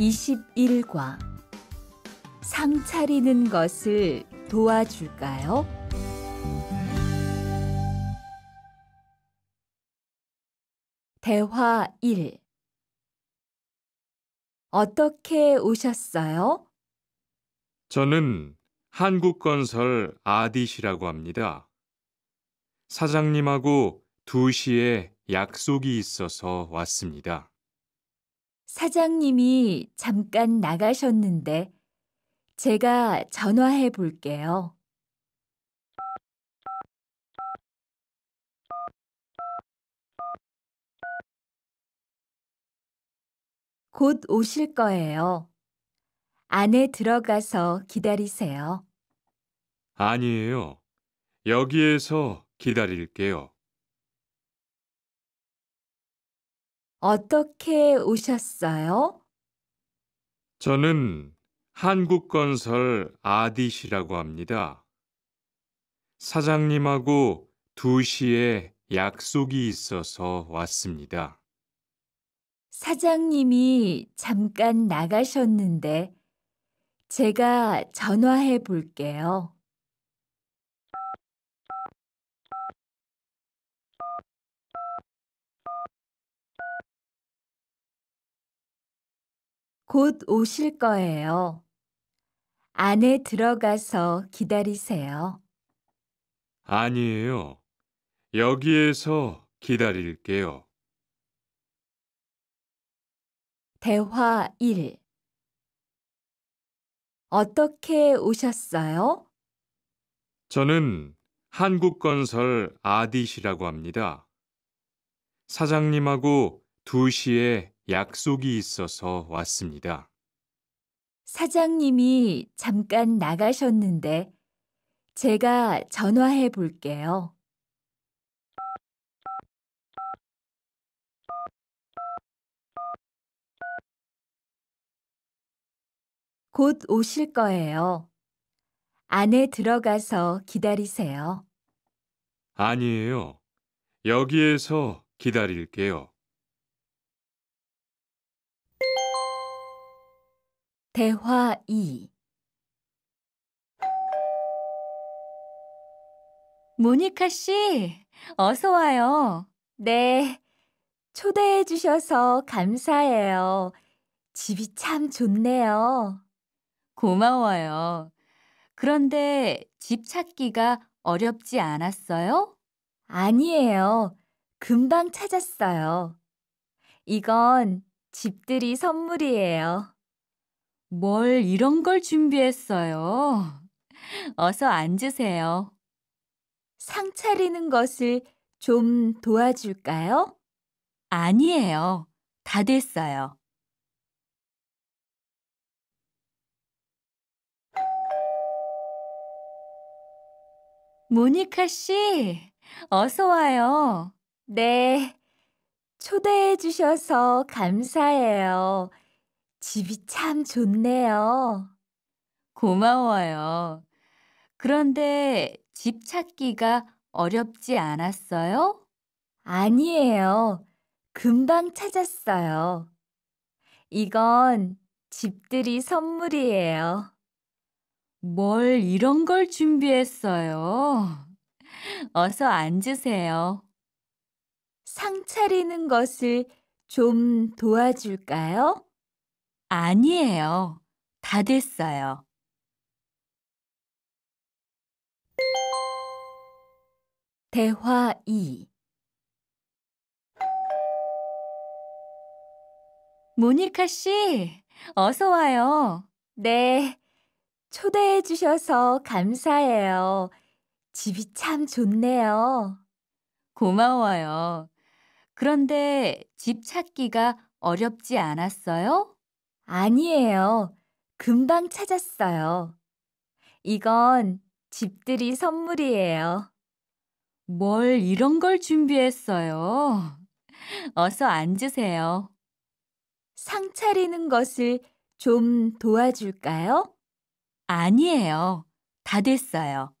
21과 상 차리는 것을 도와줄까요? 대화 1 어떻게 오셨어요? 저는 한국건설 아디시라고 합니다. 사장님하고 2시에 약속이 있어서 왔습니다. 사장님이 잠깐 나가셨는데 제가 전화해 볼게요. 곧 오실 거예요. 안에 들어가서 기다리세요. 아니에요. 여기에서 기다릴게요. 어떻게 오셨어요? 저는 한국건설 아디시라고 합니다. 사장님하고 2시에 약속이 있어서 왔습니다. 사장님이 잠깐 나가셨는데 제가 전화해 볼게요. 곧 오실 거예요. 안에 들어가서 기다리세요. 아니에요. 여기에서 기다릴게요. 대화 1 어떻게 오셨어요? 저는 한국건설 아디시라고 합니다. 사장님하고 2시에 약속이 있어서 왔습니다. 사장님이 잠깐 나가셨는데 제가 전화해 볼게요. 곧 오실 거예요. 안에 들어가서 기다리세요. 아니에요. 여기에서 기다릴게요. 대화 2 모니카 씨, 어서 와요. 네, 초대해 주셔서 감사해요. 집이 참 좋네요. 고마워요. 그런데 집 찾기가 어렵지 않았어요? 아니에요. 금방 찾았어요. 이건 집들이 선물이에요. 뭘 이런 걸 준비했어요. 어서 앉으세요. 상 차리는 것을 좀 도와줄까요? 아니에요. 다 됐어요. 모니카 씨, 어서 와요. 네. 초대해 주셔서 감사해요. 집이 참 좋네요. 고마워요. 그런데 집 찾기가 어렵지 않았어요? 아니에요. 금방 찾았어요. 이건 집들이 선물이에요. 뭘 이런 걸 준비했어요? 어서 앉으세요. 상 차리는 것을 좀 도와줄까요? 아니에요. 다 됐어요. 대화 2 모니카 씨, 어서 와요. 네. 초대해 주셔서 감사해요. 집이 참 좋네요. 고마워요. 그런데 집 찾기가 어렵지 않았어요? 아니에요. 금방 찾았어요. 이건 집들이 선물이에요. 뭘 이런 걸 준비했어요? 어서 앉으세요. 상 차리는 것을 좀 도와줄까요? 아니에요. 다 됐어요.